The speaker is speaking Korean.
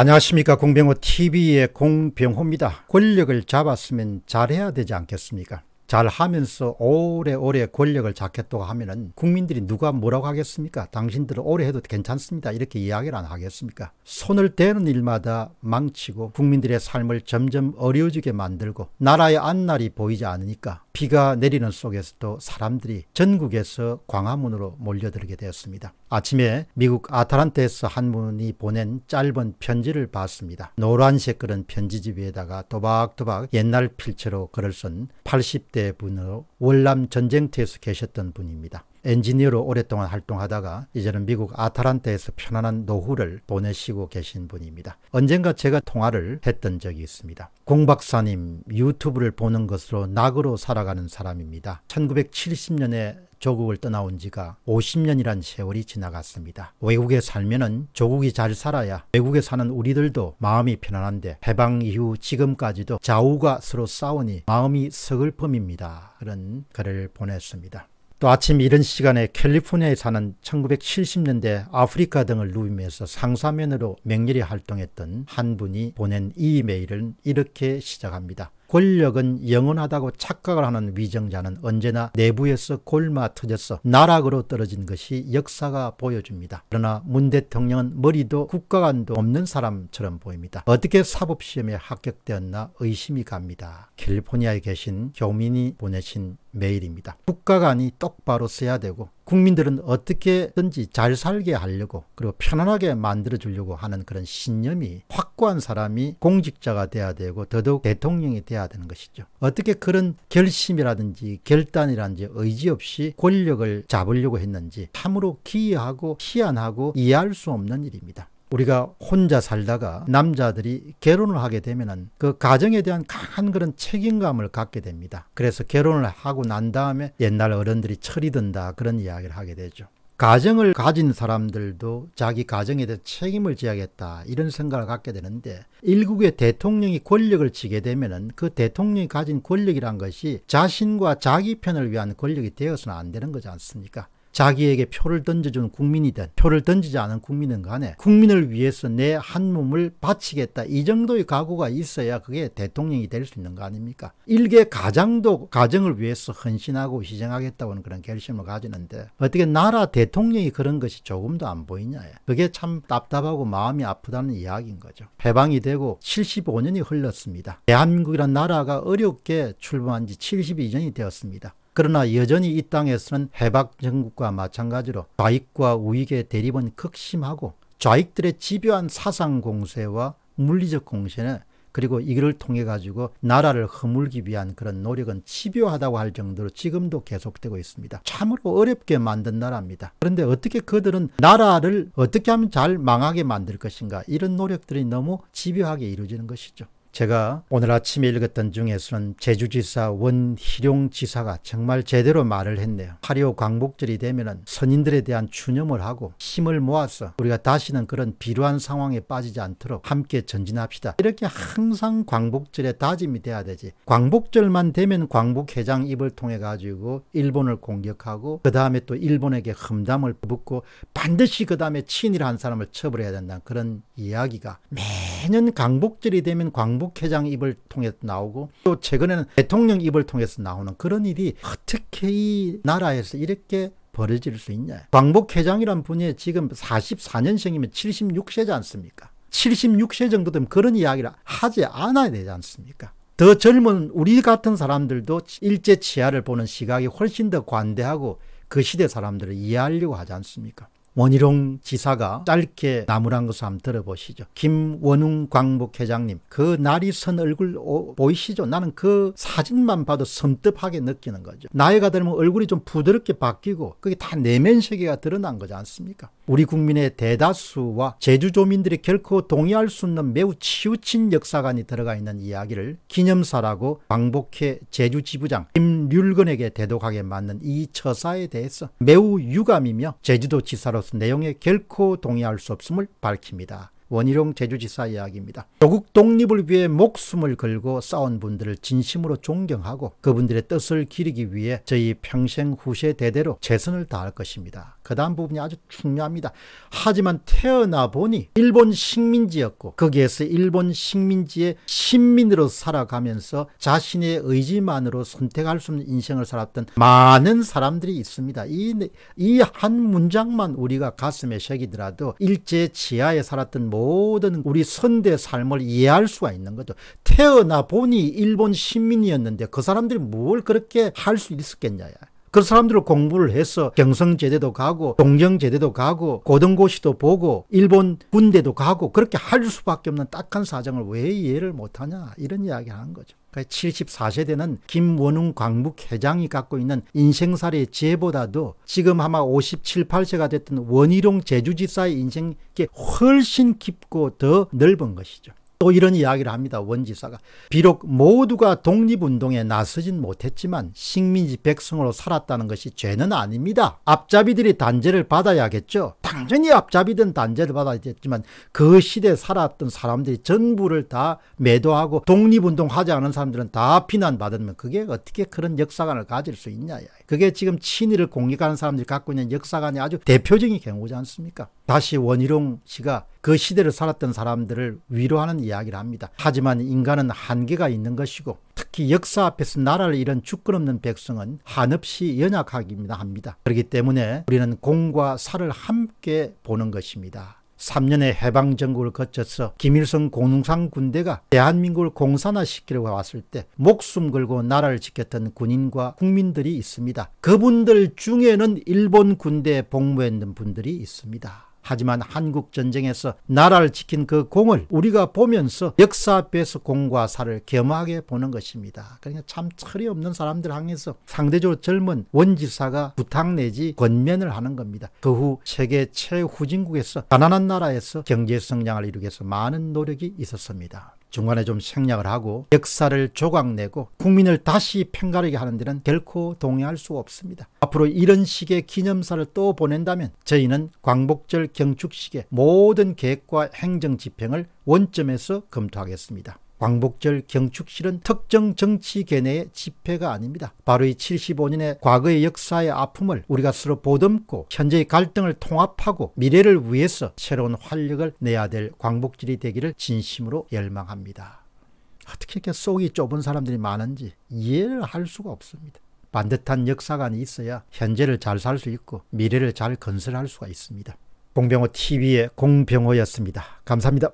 안녕하십니까 공병호 TV의 공병호입니다. 권력을 잡았으면 잘해야 되지 않겠습니까? 잘 하면서 오래오래 권력을 잡겠다고 하면은 국민들이 누가 뭐라고 하겠습니까? 당신들은 오래 해도 괜찮습니다. 이렇게 이야기를 안 하겠습니까? 손을 대는 일마다 망치고 국민들의 삶을 점점 어려워지게 만들고 나라의 앞날이 보이지 않으니까 비가 내리는 속에서도 사람들이 전국에서 광화문으로 몰려들게 되었습니다. 아침에 미국 아타란테에서한 분이 보낸 짧은 편지를 봤습니다. 노란색 그런 편지집에다가 도박도박 옛날 필체로 글을 쓴 80대 2 분으로 월남 전쟁터에서 계셨던 분입니다. 엔지니어로 오랫동안 활동하다가 이제는 미국 아타란타에서 편안한 노후를 보내시고 계신 분입니다. 언젠가 제가 통화를 했던 적이 있습니다. 공 박사님 유튜브를 보는 것으로 낙으로 살아가는 사람입니다. 1970년에 조국을 떠나온 지가 50년이란 세월이 지나갔습니다. 외국에 살면은 조국이 잘 살아야 외국에 사는 우리들도 마음이 편안한데 해방 이후 지금까지도 좌우가 서로 싸우니 마음이 서글픔입니다. 그런 글을 보냈습니다. 또 아침 이른 시간에 캘리포니아에 사는 1970년대 아프리카 등을 누비면서 상사면으로 맹렬히 활동했던 한 분이 보낸 이 메일은 이렇게 시작합니다. 권력은 영원하다고 착각을 하는 위정자는 언제나 내부에서 골마 터져서 나락으로 떨어진 것이 역사가 보여줍니다. 그러나 문 대통령은 머리도 국가관도 없는 사람처럼 보입니다. 어떻게 사법시험에 합격되었나 의심이 갑니다. 캘리포니아에 계신 교민이 보내신 메일입니다. 국가관이 똑바로 써야 되고 국민들은 어떻게든지 잘 살게 하려고 그리고 편안하게 만들어 주려고 하는 그런 신념이 확고한 사람이 공직자가 돼야 되고 더더욱 대통령이 돼야 되는 것이죠. 어떻게 그런 결심이라든지 결단이라든지 의지 없이 권력을 잡으려고 했는지 참으로 기이하고 희한하고 이해할 수 없는 일입니다. 우리가 혼자 살다가 남자들이 결혼을 하게 되면은 그 가정에 대한 강한 그런 책임감을 갖게 됩니다. 그래서 결혼을 하고 난 다음에 옛날 어른들이 철이 든다 그런 이야기를 하게 되죠. 가정을 가진 사람들도 자기 가정에 대해 책임을 지야겠다 이런 생각을 갖게 되는데 일국의 대통령이 권력을 지게 되면은 그 대통령이 가진 권력이란 것이 자신과 자기 편을 위한 권력이 되어서는 안 되는 거지 않습니까? 자기에게 표를 던져준 국민이든 표를 던지지 않은 국민은 간에 국민을 위해서 내 한 몸을 바치겠다 이 정도의 각오가 있어야 그게 대통령이 될 수 있는 거 아닙니까? 일개 가장도 가정을 위해서 헌신하고 희생하겠다는 고하 그런 결심을 가지는데 어떻게 나라 대통령이 그런 것이 조금도 안 보이냐 그게 참 답답하고 마음이 아프다는 이야기인 거죠. 해방이 되고 75년이 흘렀습니다. 대한민국이란 나라가 어렵게 출범한 지 72년이 되었습니다. 그러나 여전히 이 땅에서는 해박 정국과 마찬가지로 좌익과 우익의 대립은 극심하고 좌익들의 집요한 사상 공세와 물리적 공세는 그리고 이걸 통해 가지고 나라를 허물기 위한 그런 노력은 집요하다고 할 정도로 지금도 계속되고 있습니다. 참으로 어렵게 만든 나라입니다. 그런데 어떻게 그들은 나라를 어떻게 하면 잘 망하게 만들 것인가 이런 노력들이 너무 집요하게 이루어지는 것이죠. 제가 오늘 아침에 읽었던 중에서는 제주지사 원희룡 지사가 정말 제대로 말을 했네요. 화려 광복절이 되면 선인들에 대한 추념을 하고 힘을 모아서 우리가 다시는 그런 비루한 상황에 빠지지 않도록 함께 전진합시다. 이렇게 항상 광복절에 다짐이 돼야 되지. 광복절만 되면 광복회장 입을 통해 가지고 일본을 공격하고 그 다음에 또 일본에게 흠담을 붙고 반드시 그 다음에 친일한 사람을 처벌해야 된다는 그런 이야기가 매년 광복절이 되면 광복 경북회장 입을 통해서 나오고 또 최근에는 대통령 입을 통해서 나오는 그런 일이 어떻게 이 나라에서 이렇게 벌어질 수 있냐. 광복회장이란 분이 지금 44년생이면 76세지 않습니까? 76세 정도 되면 그런 이야기를 하지 않아야 되지 않습니까? 더 젊은 우리 같은 사람들도 일제 치하를 보는 시각이 훨씬 더 관대하고 그 시대 사람들을 이해하려고 하지 않습니까? 원희룡 지사가 짧게 나무란 것을 한번 들어보시죠. 김원웅 광복 회장님 그 날이 선 얼굴 오, 보이시죠? 나는 그 사진만 봐도 섬뜩하게 느끼는 거죠. 나이가 들면 얼굴이 좀 부드럽게 바뀌고 그게 다 내면 세계가 드러난 거지 않습니까? 우리 국민의 대다수와 제주조민들이 결코 동의할 수 없는 매우 치우친 역사관이 들어가 있는 이야기를 기념사라고 광복회 제주지부장 김률근에게 대독하게 맞는 이 처사에 대해서 매우 유감이며 제주도지사로서 내용에 결코 동의할 수 없음을 밝힙니다. 원희룡 제주지사 이야기입니다. 조국 독립을 위해 목숨을 걸고 싸운 분들을 진심으로 존경하고 그분들의 뜻을 기리기 위해 저희 평생 후세 대대로 최선을 다할 것입니다. 그 다음 부분이 아주 중요합니다. 하지만 태어나 보니 일본 식민지였고 거기에서 일본 식민지의 신민으로 살아가면서 자신의 의지만으로 선택할 수있는 인생을 살았던 많은 사람들이 있습니다. 이이 한 문장만 우리가 가슴에 새기더라도 일제 지하에 살았던 모든 우리 선대 삶을 이해할 수가 있는 거죠. 태어나 보니 일본 식민이었는데 그 사람들이 뭘 그렇게 할 수 있었겠냐. 그 사람들을 공부를 해서 경성제대도 가고 동경제대도 가고 고등고시도 보고 일본 군대도 가고 그렇게 할 수밖에 없는 딱한 사정을 왜 이해를 못하냐 이런 이야기 하는 거죠. 그니까 74세대는 김원웅 광북 회장이 갖고 있는 인생살의 지혜보다도 지금 아마 57, 8세가 됐던 원희룡 제주지사의 인생이 훨씬 깊고 더 넓은 것이죠. 또 이런 이야기를 합니다. 원지사가. 비록 모두가 독립운동에 나서진 못했지만 식민지 백성으로 살았다는 것이 죄는 아닙니다. 앞잡이들이 단죄를 받아야겠죠. 당연히 앞잡이든 단죄를 받아야겠지만 그 시대에 살았던 사람들이 전부를 다 매도하고 독립운동 하지 않은 사람들은 다 비난받으면 그게 어떻게 그런 역사관을 가질 수 있냐. 그게 지금 친일을 공격하는 사람들이 갖고 있는 역사관이 아주 대표적인 경우지 않습니까? 다시 원희룡 씨가 그 시대를 살았던 사람들을 위로하는 이야기를 합니다. 하지만 인간은 한계가 있는 것이고 특히 역사 앞에서 나라를 잃은 주권없는 백성은 한없이 연약하기입니다 합니다. 그렇기 때문에 우리는 공과 사를 함께 보는 것입니다. 3년의 해방정국을 거쳐서 김일성 공산 군대가 대한민국을 공산화시키려고 왔을 때 목숨 걸고 나라를 지켰던 군인과 국민들이 있습니다. 그분들 중에는 일본 군대에 복무했는 분들이 있습니다. 하지만 한국 전쟁에서 나라를 지킨 그 공을 우리가 보면서 역사 앞에서 공과 사를 겸하게 보는 것입니다. 그러니까 참 철이 없는 사람들 항해서 상대적으로 젊은 원지사가 부탁 내지 권면을 하는 겁니다. 그 후 세계 최후진국에서 가난한 나라에서 경제 성장을 이루기 위해서 많은 노력이 있었습니다. 중간에 좀 생략을 하고 역사를 조각내고 국민을 다시 편가르게 하는 데는 결코 동의할 수 없습니다. 앞으로 이런 식의 기념사를 또 보낸다면 저희는 광복절 경축식의 모든 계획과 행정 집행을 원점에서 검토하겠습니다. 광복절 경축실은 특정 정치계내의 집회가 아닙니다. 바로 이 75년의 과거의 역사의 아픔을 우리가 스스로 보듬고 현재의 갈등을 통합하고 미래를 위해서 새로운 활력을 내야 될 광복절이 되기를 진심으로 열망합니다. 어떻게 아, 이렇게 속이 좁은 사람들이 많은지 이해를 할 수가 없습니다. 반듯한 역사관이 있어야 현재를 잘 살 수 있고 미래를 잘 건설할 수가 있습니다. 공병호 TV의 공병호였습니다. 감사합니다.